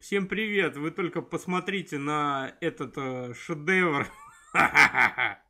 Всем привет! Вы только посмотрите на этот э, шедевр.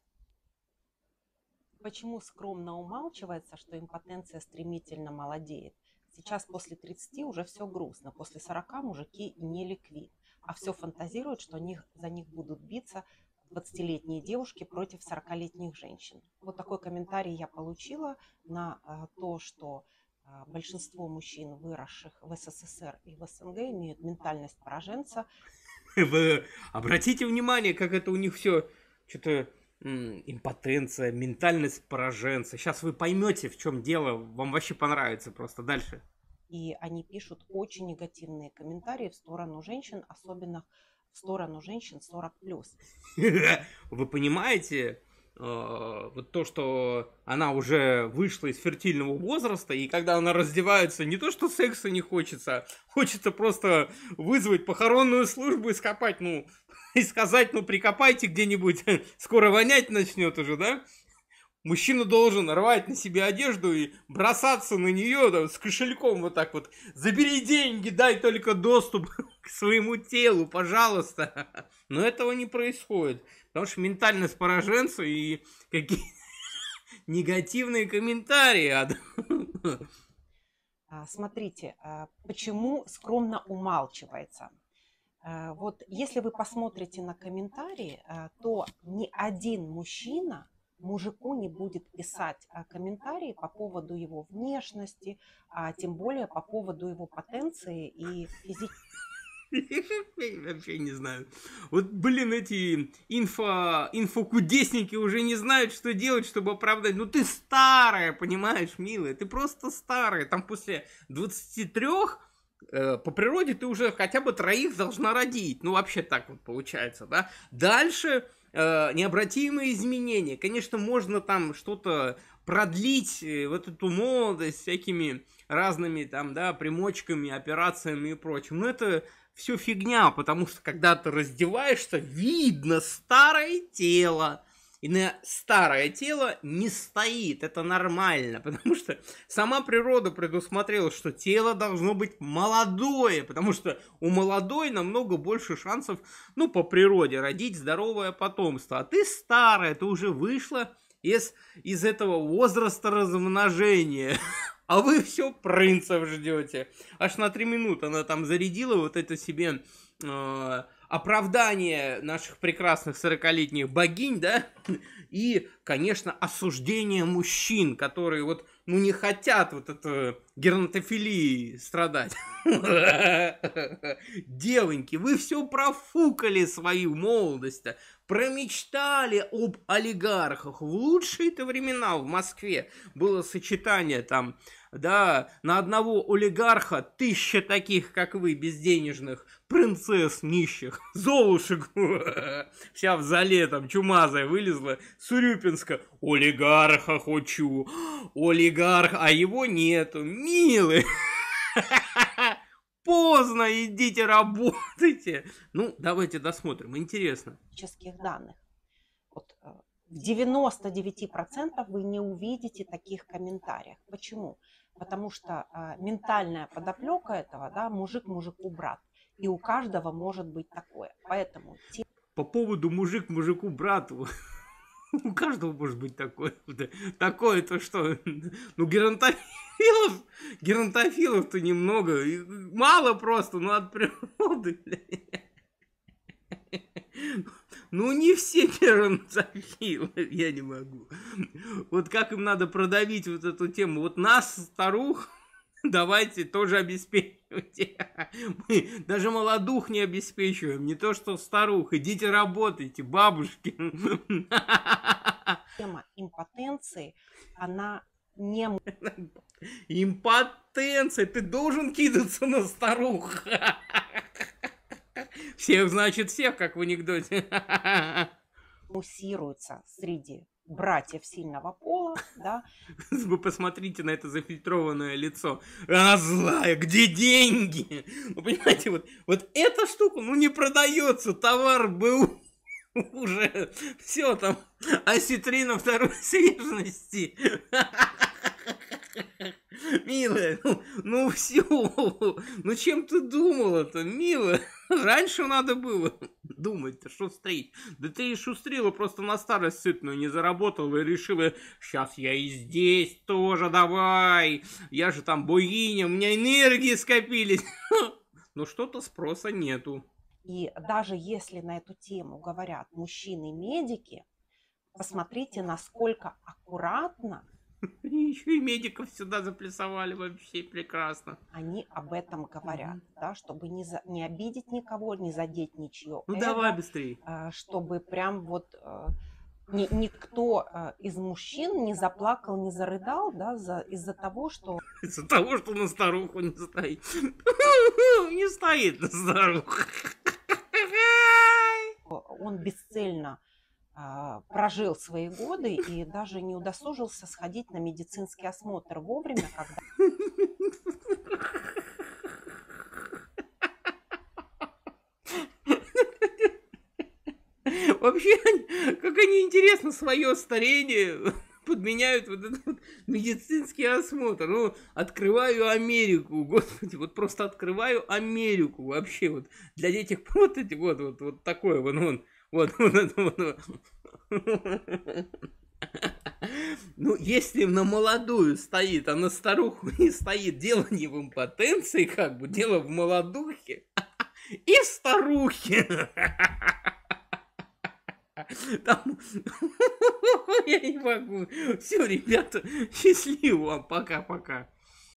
Почему скромно умалчивается, что импотенция стремительно молодеет? Сейчас после 30 уже все грустно, после 40 мужики не ликвид, а все фантазируют, что них, за них будут биться 20-летние девушки против 40-летних женщин. Вот такой комментарий я получила на э, то, что а, большинство мужчин, выросших в СССР и в СНГ, имеют ментальность пораженца. Вы обратите внимание, как это у них все что-то импотенция, ментальность пораженца. Сейчас вы поймете, в чем дело. Вам вообще понравится просто дальше. И они пишут очень негативные комментарии в сторону женщин, особенно в сторону женщин 40+. Вы понимаете, Э, вот то, что она уже вышла из фертильного возраста, и когда она раздевается, не то, что секса не хочется, а хочется просто вызвать похоронную службу и скопать, ну, и сказать, ну, прикопайте где-нибудь, скоро вонять начнет уже, да? Мужчина должен рвать на себе одежду и бросаться на нее там, с кошельком вот так вот. Забери деньги, дай только доступ к своему телу, пожалуйста. Но этого не происходит, потому что ментальность пораженца и какие негативные комментарии. А, а, смотрите, а, почему скромно умалчивается? Вот если вы посмотрите на комментарии, то ни один мужчина мужику не будет писать а, комментарии по поводу его внешности, а тем более по поводу его потенции и физики. Вообще не знаю. Вот, блин, эти инфо, инфокудесники уже не знают, что делать, чтобы оправдать. Ну ты старая, понимаешь, милая, ты просто старая. Там после 23 э, по природе ты уже хотя бы троих должна родить. Ну, вообще так вот получается, да. Дальше э, необратимые изменения. Конечно, можно там что-то продлить э, вот эту молодость всякими разными там, да, примочками, операциями и прочим. Но это все фигня, потому что когда ты раздеваешься, видно старое тело и на старое тело не стоит. Это нормально, потому что сама природа предусмотрела, что тело должно быть молодое, потому что у молодой намного больше шансов, ну, по природе, родить здоровое потомство. А ты старая, ты уже вышла из, из этого возраста размножения. А вы все принцев ждете. Аж на три минуты она там зарядила вот это себе... Э, оправдание наших прекрасных 40-летних богинь, да, и, конечно, осуждение мужчин, которые вот, ну, не хотят вот это гернатофилии страдать. Девоньки, вы все профукали свою молодость -то, промечтали об олигархах. В лучшие-то времена в Москве было сочетание там да, на одного олигарха тысяча таких, как вы, безденежных, принцесс нищих, Золушек, вся в зале там чумазая вылезла, Сурюпинска, олигарха хочу, олигарх, а его нету, милый, поздно, идите работайте. Ну, давайте досмотрим, интересно. данных. Вот, э, в 99% вы не увидите таких комментариев. Почему? Потому что а, ментальная подоплека этого, да, мужик мужику брат. И у каждого может быть такое. Поэтому... По поводу мужик мужику брату. У каждого может быть такое. Такое то что? Ну, геронтофилов, геронтофилов-то немного. Мало просто, ну, от природы, Ну, не все геронтофилы, я не могу. Вот как им надо продавить вот эту тему. Вот нас, старух, давайте тоже обеспечивайте. Мы даже молодух не обеспечиваем, не то что старух. Идите работайте, бабушки. Тема импотенции, она не... Импотенция, ты должен кидаться на старух. Всех, значит, всех, как в анекдоте муссируется среди братьев сильного пола, да. Вы посмотрите на это зафильтрованное лицо. Она злая, где деньги? Ну, понимаете, вот, вот эта штука, ну, не продается, товар был уже все там, осетрина второй свежности. Милая, ну, ну все, ну чем ты думала-то, милая? Раньше надо было думать-то, шустрить? Да ты и шустрила просто на старость сытную не заработала и решила, сейчас я и здесь тоже давай. Я же там буиня, у меня энергии скопились. Но что-то спроса нету. И даже если на эту тему говорят мужчины-медики, посмотрите, насколько аккуратно они еще и медиков сюда заплясовали вообще прекрасно. Они об этом говорят, mm-hmm. да, чтобы не, за, не обидеть никого, не задеть ничего. Ну эго, давай быстрее. А, чтобы прям вот э, ни, никто э, из мужчин не заплакал, не зарыдал, да, за, из-за того, что... Из-за того, что на старуху не стоит. Не стоит на старуху. Он бесцельно а, прожил свои годы и даже не удосужился сходить на медицинский осмотр вовремя, когда... Вообще, как они интересно свое старение подменяют вот этот медицинский осмотр. Ну, открываю Америку, господи, вот просто открываю Америку вообще вот для этих вот эти вот, вот, вот такое вот, ну, вот Вот, Ну, если на молодую стоит, а на старуху не стоит, дело не в импотенции, как бы, дело в молодухе и в старухе. Там... Я не могу. Все, ребята, счастливо вам. Пока-пока.